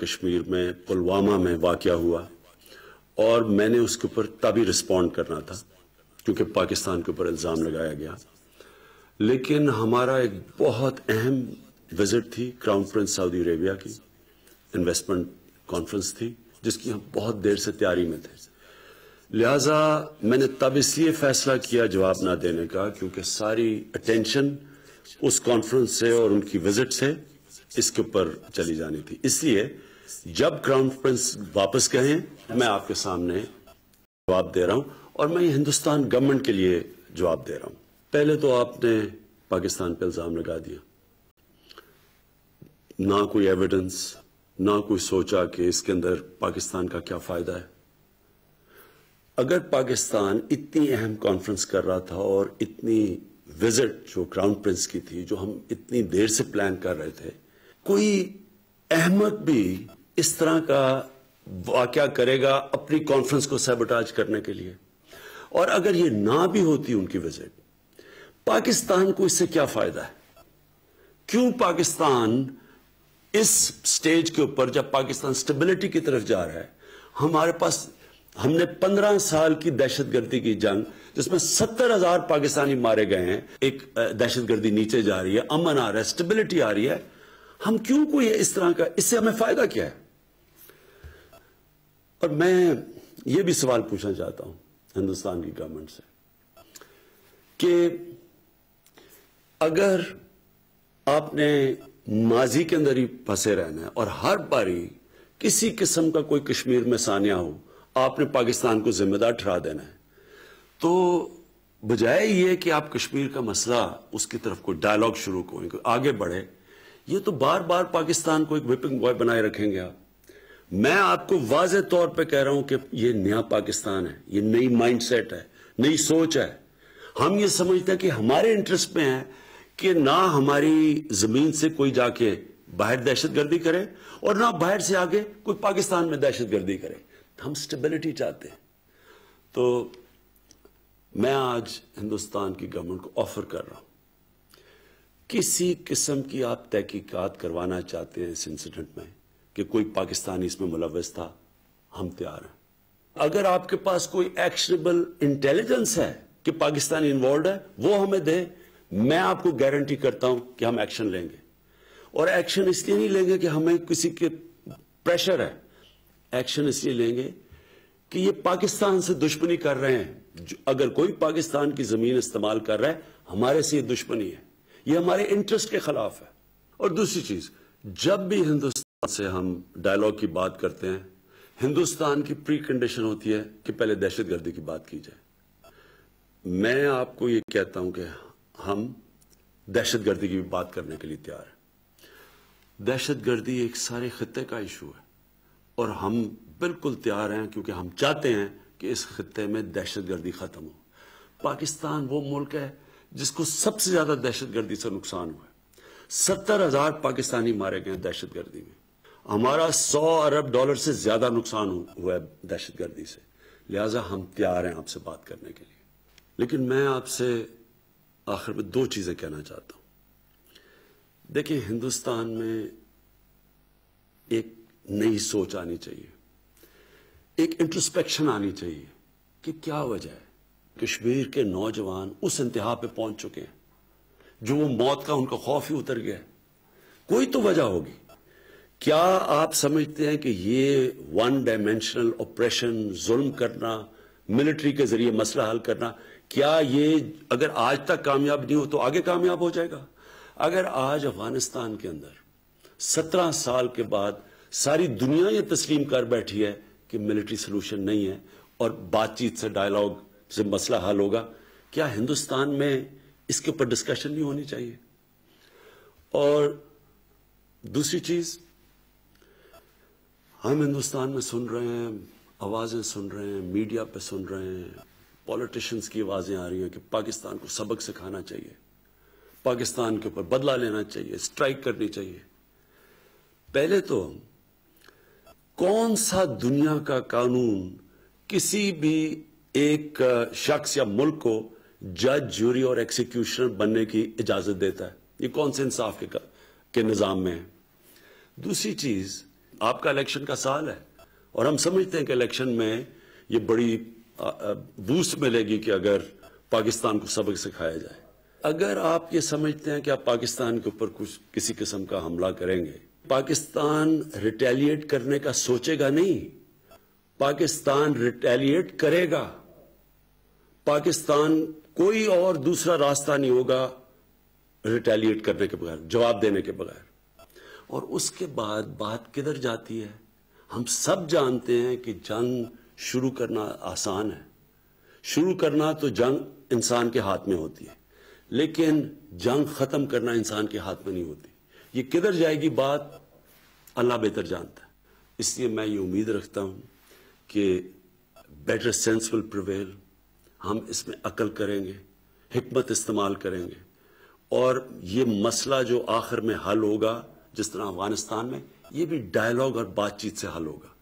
کشمیر میں پلوامہ میں واقع ہوا اور میں نے اس کے اوپر تبھی رسپونڈ کرنا تھا کیونکہ پاکستان کے اوپر الزام لگایا گیا لیکن ہمارا ایک بہت اہم وزٹ تھی کراؤن پرنس سعودی عربیہ کی انویسٹمنٹ کانفرنس تھی جس کی ہم بہت دیر سے تیاری میں تھے لہذا میں نے تب اس لیے فیصلہ کیا جواب نہ دینے کا کیونکہ ساری اٹینشن اس کانفرنس سے اور ان کی وزٹ سے اس کے اوپر چلی جانی تھی اس لیے جب کراؤن پرنس واپس کہیں میں آپ کے سامنے جواب دے رہا ہوں اور میں یہ ہندوستان گورنمنٹ کے لیے جواب دے رہا ہوں پہلے تو آپ نے پاکستان پہ الزام لگا دیا نہ کوئی ایویڈنس نہ کوئی سوچا کہ اس کے اندر پاکستان کا کیا فائدہ ہے اگر پاکستان اتنی اہم کانفرنس کر رہا تھا اور اتنی وزٹ جو کراؤن پرنس کی تھی جو ہم اتنی دیر سے پلان کر رہے تھے کوئی احمد بھی اس طرح کا واقعہ کرے گا اپنی کانفرنس کو سیبٹاج کرنے کے لیے اور اگر یہ نہ بھی ہوتی ان کی وزٹ پاکستان کو اس سے کیا فائدہ ہے کیوں پاکستان اس سٹیج کے اوپر جب پاکستان سٹیبلیٹی کی طرف جا رہا ہے ہمارے پاس ہم نے پندرہ سال کی دہشت گردی کی جنگ جس میں ستر ہزار پاکستانی مارے گئے ہیں ایک دہشت گردی نیچے جا رہی ہے امن آ رہا ہے سٹیبلیٹی آ رہی ہے ہم کیوں کوئی اس طرح کا اس سے ہمیں فائدہ کیا ہے اور میں یہ بھی سوال پوچھنا چاہتا ہوں ہندوستان کی گورنمنٹ سے کہ اگر آپ نے ماضی کے اندر ہی پھنسے رہنا ہے اور ہر باری کسی قسم کا کوئی کشمیر میں سانیہ ہو آپ نے پاکستان کو ذمہ دار ٹھہرا دینا ہے تو بجائے یہ کہ آپ کشمیر کا مسئلہ اس کی طرف کوئی ڈائلوگ شروع کریں آگے بڑھے یہ تو بار بار پاکستان کو ایک وپنگ بوائے بنائے رکھیں گے آپ میں آپ کو واضح طور پہ کہہ رہا ہوں کہ یہ نیا پاکستان ہے یہ نئی مائنڈ سیٹ ہے نئی سوچ ہے ہم یہ سمجھتے ہیں کہ ہمارے انٹرسٹ میں ہے کہ نہ ہماری زمین سے کوئی جا کے باہر دہشت گردی کرے اور نہ باہر سے آگے کوئی پاکستان میں دہشت گردی کرے ہم سٹیبلٹی چاہتے ہیں تو میں آج ہندوستان کی گورنمنٹ کو آفر کر رہا ہوں کسی قسم کی آپ تحقیقات کروانا چاہتے ہیں اس انسیڈنٹ میں کہ کوئی پاکستانی اس میں ملوث تھا ہم تیار ہیں اگر آپ کے پاس کوئی ایکشنبل انٹیلیجنس ہے کہ پاکستان انوالوڈ ہے وہ ہمیں دے میں آپ کو گارنٹی کرتا ہوں کہ ہم ایکشن لیں گے اور ایکشن اس لیے نہیں لیں گے کہ ہمیں کسی کے پریشر ہے ایکشن اس لیے لیں گے کہ یہ پاکستان سے دشمنی کر رہے ہیں اگر کوئی پاکستان کی زمین استعمال کر رہا ہے ہمارے سے یہ دشمنی ہے یہ ہمارے انٹرسٹ کے خلاف ہے اور دوسری چیز جب بھی ہندوستان سے ہم ڈائلوگ کی بات کرتے ہیں ہندوستان کی پری کنڈیشن ہوتی ہے کہ پہلے دہشت گردی کی بات کی جائے میں آپ کو یہ کہتا ہوں کہ ہم دہشت گردی کی بھی بات کرنے کے لیے تیار ہیں دہشت گردی ایک سارے خطے کا ایشو ہے اور ہم بالکل تیار ہیں کیونکہ ہم چاہتے ہیں کہ اس خطے میں دہشت گردی ختم ہو پاکستان وہ ملک ہے جس کو سب سے زیادہ دہشت گردی سے نقصان ہوا ہے ستر ہزار پاکستانی مارے گئے دہشت گردی میں ہمارا سو ارب ڈالر سے زیادہ نقصان ہوا ہے دہشت گردی سے لہذا ہم تیار ہیں آپ سے بات کرنے کے لیے لیکن میں آپ سے آخر میں دو چیزیں کہنا چاہتا ہوں دیکھیں ہندوستان میں ایک نئی سوچ آنی چاہیے ایک انٹرسپیکشن آنی چاہیے کہ کیا وجہ ہے کشمیر کے نوجوان اس انتہا پہ پہنچ چکے ہیں جو وہ موت کا ان کا خوف ہی اتر گیا ہے کوئی تو وجہ ہوگی کیا آپ سمجھتے ہیں کہ یہ ون ڈائمینشنل اپریشن ظلم کرنا ملٹری کے ذریعے مسئلہ حل کرنا کیا یہ اگر آج تک کامیاب نہیں ہو تو آگے کامیاب ہو جائے گا اگر آج افغانستان کے اندر سترہ سال کے بعد ساری دنیا یہ تسلیم کر بیٹھی ہے کہ ملٹری سلوشن نہیں ہے اور بات چیت سے ڈائلاگ سے مسئلہ حل ہوگا کیا ہندوستان میں اس کے اوپر ڈسکشن نہیں ہونی چاہیے اور دوسری چیز ہم ہندوستان میں سن رہے ہیں آوازیں سن رہے ہیں میڈیا پہ سن رہے ہیں پالیٹیشنس کی آوازیں آ رہی ہیں کہ پاکستان کو سبق سکھانا چاہیے پاکستان کے اوپر بدلہ لینا چاہیے اسٹرائک کرنی چاہیے پہلے تو کون سا دنیا کا قانون کسی بھی ایک شخص یا ملک کو جج جوری اور ایکسیکیوشنر بننے کی اجازت دیتا ہے یہ کون سے انصاف کے نظام میں ہے دوسری چیز آپ کا الیکشن کا سال ہے اور ہم سمجھتے ہیں کہ الیکشن میں یہ بڑی بوس ملے گی کہ اگر پاکستان کو سبق سکھایا جائے اگر آپ یہ سمجھتے ہیں کہ آپ پاکستان کے اوپر کچھ کسی قسم کا حملہ کریں گے پاکستان ریٹیلیٹ کرنے کا سوچے گا نہیں پاکستان ریٹیلیٹ کرے گا پاکستان کوئی اور دوسرا راستہ نہیں ہوگا ریٹیلیٹ کرنے کے بغیر جواب دینے کے بغیر اور اس کے بعد بات کدھر جاتی ہے ہم سب جانتے ہیں کہ جنگ شروع کرنا آسان ہے شروع کرنا تو جنگ انسان کے ہاتھ میں ہوتی ہے لیکن جنگ ختم کرنا انسان کے ہاتھ میں نہیں ہوتی یہ کدھر جائے گی بات اللہ بہتر جانتا ہے اس لیے میں یہ امید رکھتا ہوں کہ بیٹر سینس ول پرویل ہم اس میں عقل کریں گے حکمت استعمال کریں گے اور یہ مسئلہ جو آخر میں حل ہوگا جس طرح افغانستان میں یہ بھی ڈائلوگ اور بات چیت سے حل ہوگا